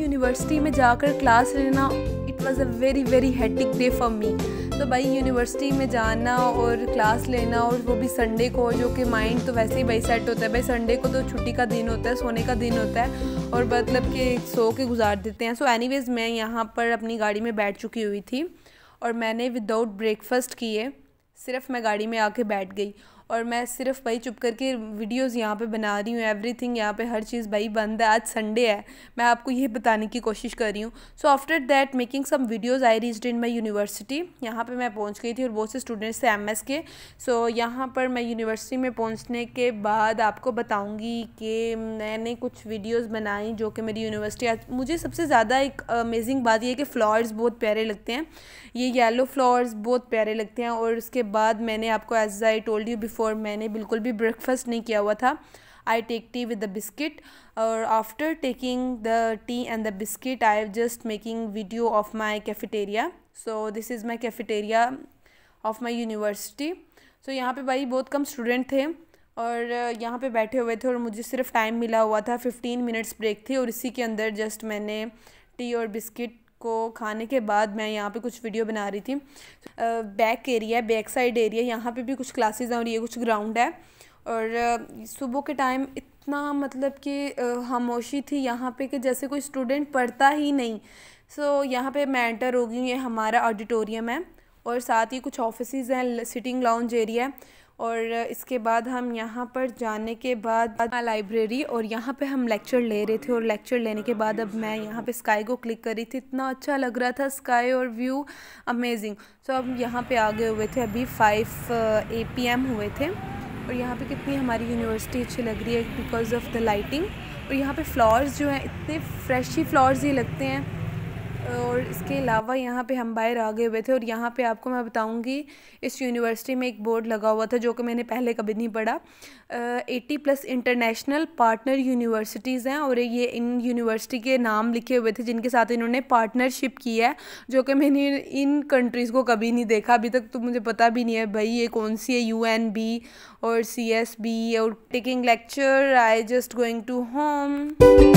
university में जाकर class लेना it was a very very hectic day for me तो भाई यूनिवर्सिटी में जाना और क्लास लेना और वो भी संडे को जो कि माइंड तो वैसे ही भाई सेट होता है भाई संडे को तो छुट्टी का दिन होता है सोने का दिन होता है और मतलब कि सो के गुजार देते हैं सो so एनीवेज़ मैं यहाँ पर अपनी गाड़ी में बैठ चुकी हुई थी और मैंने विदाउट ब्रेकफास्ट किए सिर्फ मैं गाड़ी में आके बैठ गई और मैं सिर्फ भाई चुप करके वीडियोस यहाँ पे बना रही हूँ एवरीथिंग यहाँ पे हर चीज़ भाई बंद है आज संडे है मैं आपको ये बताने की कोशिश कर रही हूँ so after that making some videos I reach in my university यहाँ पे मैं पहुँच गई थी और बहुत से स्टूडेंट्स थे एम के सो so, यहाँ पर मैं यूनिवर्सिटी में पहुँचने के बाद आपको बताऊँगी कि मैंने कुछ वीडियोज़ बनाई जो कि मेरी यूनिवर्सिटी आज मुझे सबसे ज़्यादा एक अमेजिंग बात यह है कि फ्लावर्स बहुत प्यारे लगते हैं ये येलो फ्लावर्स बहुत प्यारे लगते हैं और उसके बाद मैंने आपको as I told you before मैंने बिल्कुल भी ब्रेकफास्ट नहीं किया हुआ था I take tea with the biscuit और after taking the tea and the biscuit I have just making video of my cafeteria so this is my cafeteria of my university so यहाँ पे भाई बहुत कम student थे और uh, यहाँ पे बैठे हुए थे और मुझे सिर्फ टाइम मिला हुआ था फिफ्टीन मिनट्स ब्रेक थी और इसी के अंदर जस्ट मैंने टी और बिस्किट को खाने के बाद मैं यहाँ पे कुछ वीडियो बना रही थी बैक एरिया है बैक साइड एरिया यहाँ पे भी कुछ क्लासेस हैं और ये कुछ ग्राउंड है और सुबह के टाइम इतना मतलब कि खामोशी थी यहाँ पे कि जैसे कोई स्टूडेंट पढ़ता ही नहीं सो यहाँ पे मैं एंटर हो गई ये हमारा ऑडिटोरियम है और साथ ही कुछ ऑफिस हैं सिटिंग लाउंज एरिया है और इसके बाद हम यहाँ पर जाने के बाद लाइब्रेरी और यहाँ पे हम लेक्चर ले रहे थे और लेक्चर लेने के बाद अब मैं यहाँ पे स्काई को क्लिक कर रही थी इतना अच्छा लग रहा था स्काई और व्यू अमेजिंग सो so, अब यहाँ पे आगे हुए थे अभी फाइव ए पी एम हुए थे और यहाँ पे कितनी हमारी यूनिवर्सिटी अच्छी लग रही है बिकॉज ऑफ द लाइटिंग और यहाँ पर फ्लावर्स जो हैं इतने फ्रेश ही फ्लावर्स ही लगते हैं और इसके अलावा यहाँ पे हम बाहर आ गए हुए थे और यहाँ पे आपको मैं बताऊँगी इस यूनिवर्सिटी में एक बोर्ड लगा हुआ था जो कि मैंने पहले कभी नहीं पढ़ा eighty plus international partner universities हैं और ये इन यूनिवर्सिटी के नाम लिखे हुए थे जिनके साथ इन्होंने पार्टनरशिप की है जो कि मैंने इन कंट्रीज़ को कभी नहीं देखा अभी तक तो मुझे पता भी नहीं है भाई ये कौन सी है यू एन बी और सी एस बी और taking lecture I just going to home